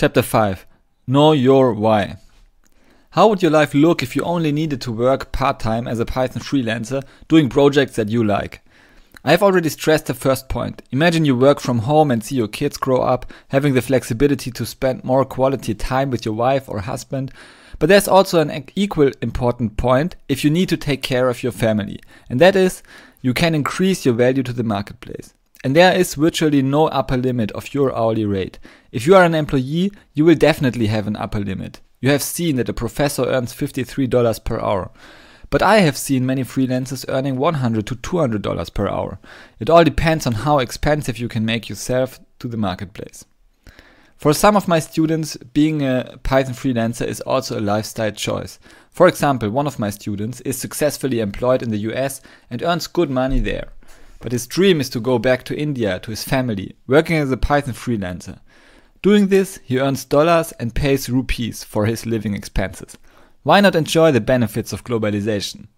Chapter 5 Know Your Why. How would your life look if you only needed to work part time as a Python freelancer doing projects that you like? I have already stressed the first point. Imagine you work from home and see your kids grow up, having the flexibility to spend more quality time with your wife or husband. But there's also an equal important point if you need to take care of your family, and that is you can increase your value to the marketplace. And there is virtually no upper limit of your hourly rate. If you are an employee, you will definitely have an upper limit. You have seen that a professor earns $53 per hour. But I have seen many freelancers earning $100 to $200 per hour. It all depends on how expensive you can make yourself to the marketplace. For some of my students, being a Python freelancer is also a lifestyle choice. For example, one of my students is successfully employed in the US and earns good money there. But his dream is to go back to India to his family, working as a Python freelancer. Doing this, he earns dollars and pays rupees for his living expenses. Why not enjoy the benefits of globalization?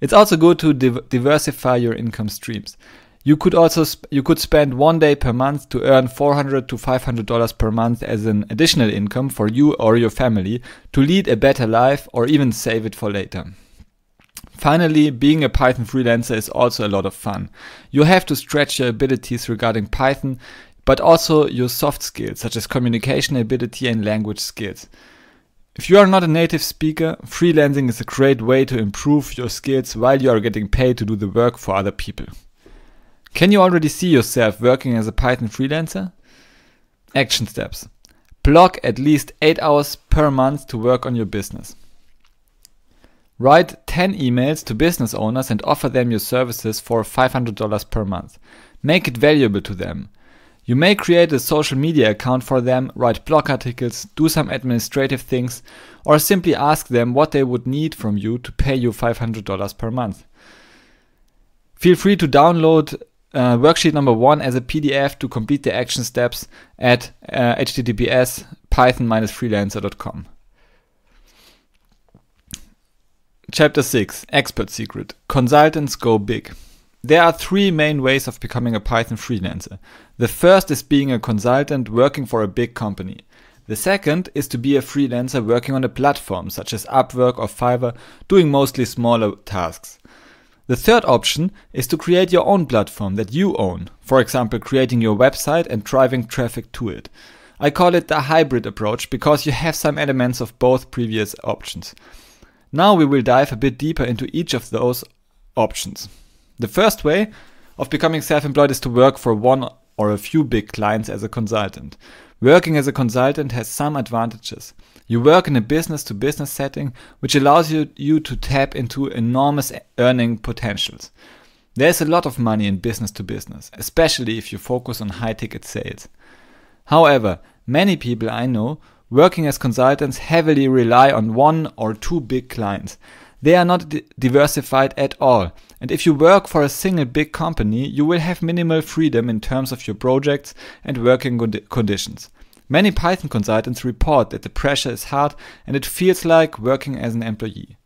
It's also good to div diversify your income streams. You could also you could spend one day per month to earn 400 to 500 dollars per month as an additional income for you or your family to lead a better life or even save it for later. Finally, being a Python freelancer is also a lot of fun. You have to stretch your abilities regarding Python but also your soft skills such as communication ability and language skills. If you are not a native speaker, freelancing is a great way to improve your skills while you are getting paid to do the work for other people. Can you already see yourself working as a Python freelancer? Action steps. Block at least 8 hours per month to work on your business. Write 10 emails to business owners and offer them your services for $500 per month. Make it valuable to them. You may create a social media account for them, write blog articles, do some administrative things, or simply ask them what they would need from you to pay you $500 per month. Feel free to download uh, worksheet number one as a PDF to complete the action steps at uh, https python-freelancer.com. Chapter 6 Expert Secret Consultants Go Big. There are three main ways of becoming a Python freelancer the first is being a consultant working for a big company. The second is to be a freelancer working on a platform such as Upwork or Fiverr, doing mostly smaller tasks. The third option is to create your own platform that you own, for example, creating your website and driving traffic to it. I call it the hybrid approach because you have some elements of both previous options. Now we will dive a bit deeper into each of those options. The first way of becoming self employed is to work for one or a few big clients as a consultant. Working as a consultant has some advantages. You work in a business to business setting, which allows you, you to tap into enormous earning potentials. There's a lot of money in business to business, especially if you focus on high ticket sales. However, many people I know working as consultants heavily rely on one or two big clients. They are not diversified at all and if you work for a single big company, you will have minimal freedom in terms of your projects and working conditions. Many Python consultants report that the pressure is hard and it feels like working as an employee.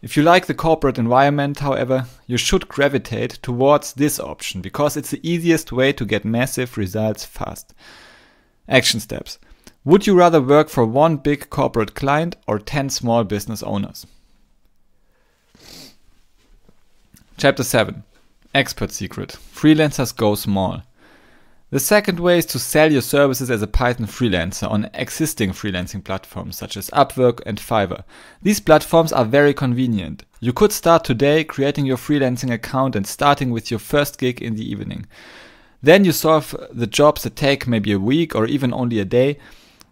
If you like the corporate environment, however, you should gravitate towards this option because it's the easiest way to get massive results fast. Action steps. Would you rather work for one big corporate client or 10 small business owners? Chapter 7 Expert Secret Freelancers Go Small. The second way is to sell your services as a Python freelancer on existing freelancing platforms such as Upwork and Fiverr. These platforms are very convenient. You could start today creating your freelancing account and starting with your first gig in the evening. Then you solve the jobs that take maybe a week or even only a day.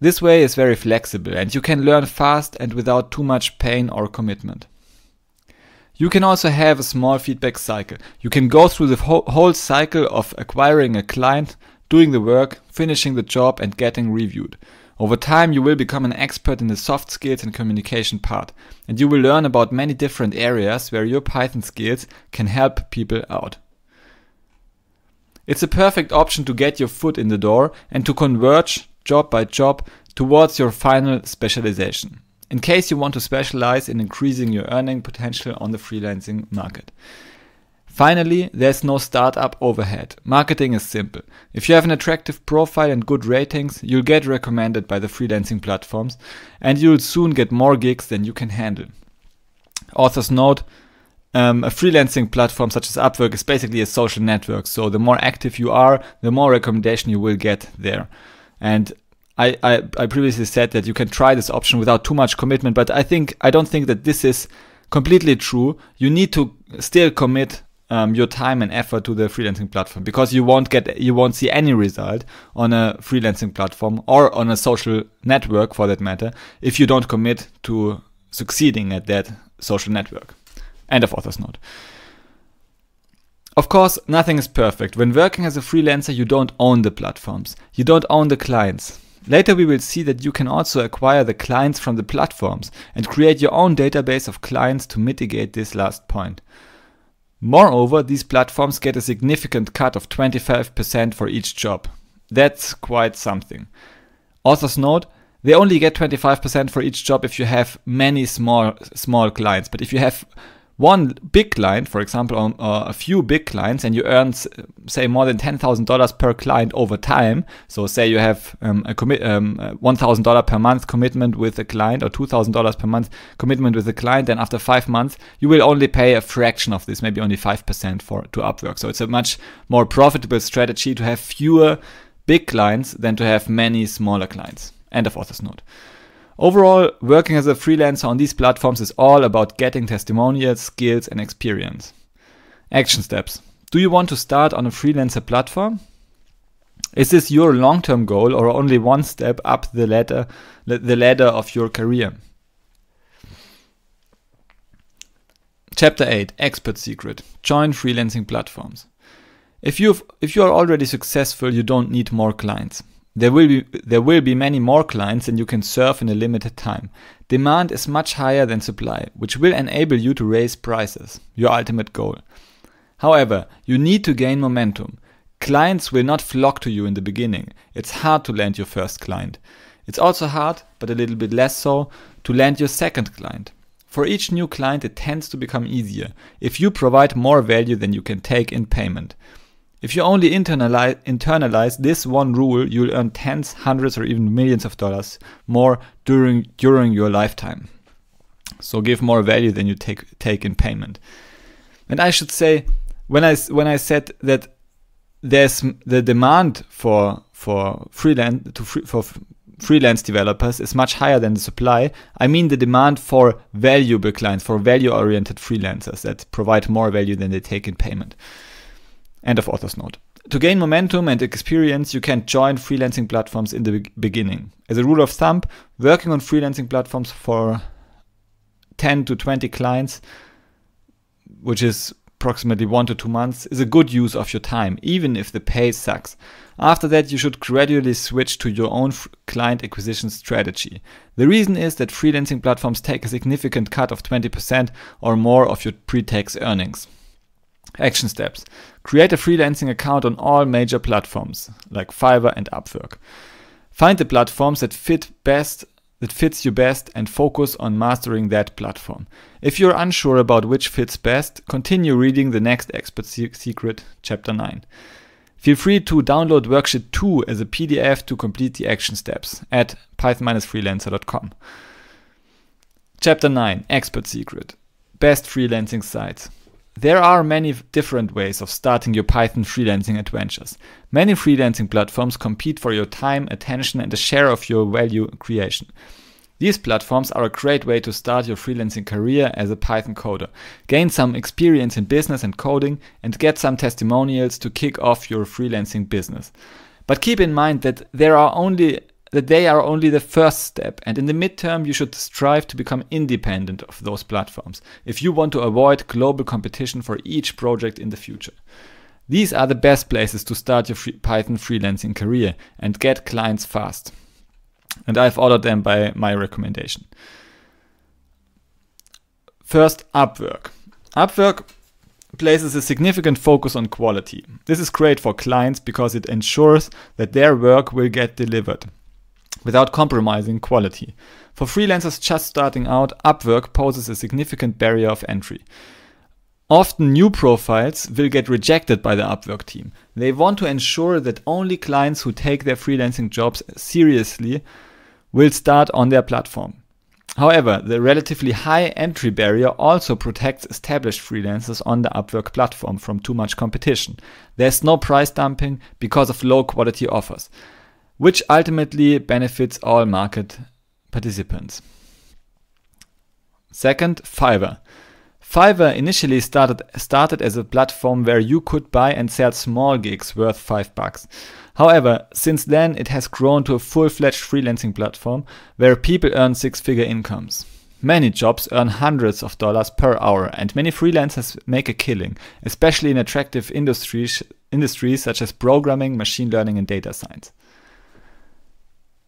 This way is very flexible and you can learn fast and without too much pain or commitment. You can also have a small feedback cycle. You can go through the whole, whole cycle of acquiring a client, doing the work, finishing the job and getting reviewed. Over time, you will become an expert in the soft skills and communication part, and you will learn about many different areas where your Python skills can help people out. It's a perfect option to get your foot in the door and to converge job by job towards your final specialization in case you want to specialize in increasing your earning potential on the freelancing market. Finally, there's no startup overhead. Marketing is simple. If you have an attractive profile and good ratings, you'll get recommended by the freelancing platforms and you'll soon get more gigs than you can handle. Authors note, um, a freelancing platform such as Upwork is basically a social network, so the more active you are, the more recommendation you will get there. And I, I, I previously said that you can try this option without too much commitment, but I think I don't think that this is completely true. You need to still commit um, your time and effort to the freelancing platform because you won't get you won't see any result on a freelancing platform or on a social network for that matter if you don't commit to succeeding at that social network. End of author's note. Of course, nothing is perfect. When working as a freelancer, you don't own the platforms. You don't own the clients. Later we will see that you can also acquire the clients from the platforms and create your own database of clients to mitigate this last point. Moreover, these platforms get a significant cut of 25% for each job. That's quite something. Authors note, they only get 25% for each job if you have many small small clients, but if you have one big client, for example, uh, a few big clients, and you earn, say, more than $10,000 per client over time. So, say you have um, a commit um, uh, $1,000 per month commitment with a client or $2,000 per month commitment with a client, then after five months, you will only pay a fraction of this, maybe only 5% for to Upwork. So, it's a much more profitable strategy to have fewer big clients than to have many smaller clients. End of author's note. Overall, working as a freelancer on these platforms is all about getting testimonials, skills, and experience. Action steps. Do you want to start on a freelancer platform? Is this your long-term goal or only one step up the ladder, the ladder of your career? Chapter 8 Expert Secret Join freelancing platforms. If, you if you are already successful, you don't need more clients. There will be there will be many more clients than you can serve in a limited time. Demand is much higher than supply, which will enable you to raise prices, your ultimate goal. However, you need to gain momentum. Clients will not flock to you in the beginning. It's hard to land your first client. It's also hard, but a little bit less so, to land your second client. For each new client, it tends to become easier if you provide more value than you can take in payment. If you only internalize, internalize this one rule, you'll earn tens, hundreds, or even millions of dollars more during during your lifetime. So give more value than you take take in payment. And I should say, when I when I said that there's the demand for for freelance to free, for freelance developers is much higher than the supply. I mean the demand for valuable clients, for value-oriented freelancers that provide more value than they take in payment. End of author's note. To gain momentum and experience, you can join freelancing platforms in the be beginning. As a rule of thumb, working on freelancing platforms for 10 to 20 clients, which is approximately one to two months, is a good use of your time, even if the pay sucks. After that, you should gradually switch to your own client acquisition strategy. The reason is that freelancing platforms take a significant cut of 20% or more of your pre tax earnings. Action steps. Create a freelancing account on all major platforms like Fiverr and Upwork. Find the platforms that fit best that fits you best and focus on mastering that platform. If you're unsure about which fits best, continue reading the next expert secret chapter 9. Feel free to download worksheet 2 as a PDF to complete the action steps at python-freelancer.com. Chapter 9 Expert Secret Best Freelancing Sites there are many different ways of starting your Python freelancing adventures. Many freelancing platforms compete for your time, attention, and a share of your value creation. These platforms are a great way to start your freelancing career as a Python coder, gain some experience in business and coding, and get some testimonials to kick off your freelancing business. But keep in mind that there are only that they are only the first step, and in the midterm, you should strive to become independent of those platforms if you want to avoid global competition for each project in the future. These are the best places to start your free Python freelancing career and get clients fast. And I've ordered them by my recommendation. First, Upwork. Upwork places a significant focus on quality. This is great for clients because it ensures that their work will get delivered without compromising quality. For freelancers just starting out, Upwork poses a significant barrier of entry. Often new profiles will get rejected by the Upwork team. They want to ensure that only clients who take their freelancing jobs seriously will start on their platform. However, the relatively high entry barrier also protects established freelancers on the Upwork platform from too much competition. There's no price dumping because of low quality offers which ultimately benefits all market participants. Second, Fiverr. Fiverr initially started, started as a platform where you could buy and sell small gigs worth 5 bucks. However, since then it has grown to a full-fledged freelancing platform where people earn six-figure incomes. Many jobs earn hundreds of dollars per hour and many freelancers make a killing, especially in attractive industries, industries such as programming, machine learning and data science.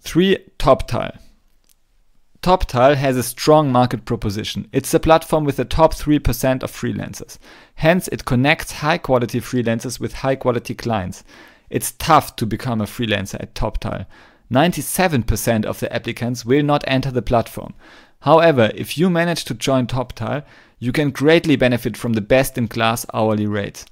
3. TopTile. TopTile has a strong market proposition. It's a platform with the top 3% of freelancers. Hence, it connects high quality freelancers with high quality clients. It's tough to become a freelancer at TopTile. 97% of the applicants will not enter the platform. However, if you manage to join TopTile, you can greatly benefit from the best in class hourly rates.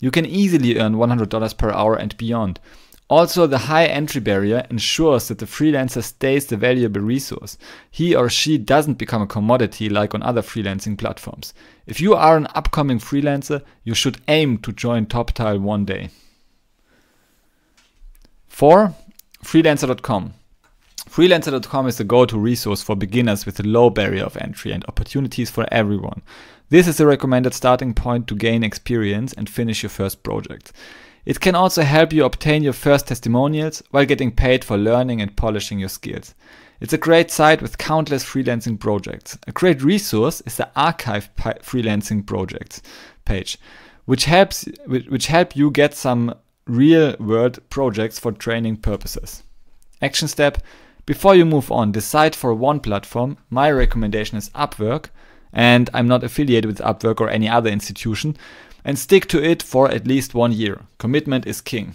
You can easily earn $100 per hour and beyond. Also, the high entry barrier ensures that the freelancer stays the valuable resource. He or she doesn't become a commodity like on other freelancing platforms. If you are an upcoming freelancer, you should aim to join TopTile one day. 4. Freelancer.com Freelancer.com is the go-to resource for beginners with a low barrier of entry and opportunities for everyone. This is the recommended starting point to gain experience and finish your first project. It can also help you obtain your first testimonials while getting paid for learning and polishing your skills. It's a great site with countless freelancing projects. A great resource is the archive freelancing projects page, which helps which help you get some real world projects for training purposes. Action step, before you move on, decide for one platform. My recommendation is Upwork, and I'm not affiliated with Upwork or any other institution, and stick to it for at least one year. Commitment is king.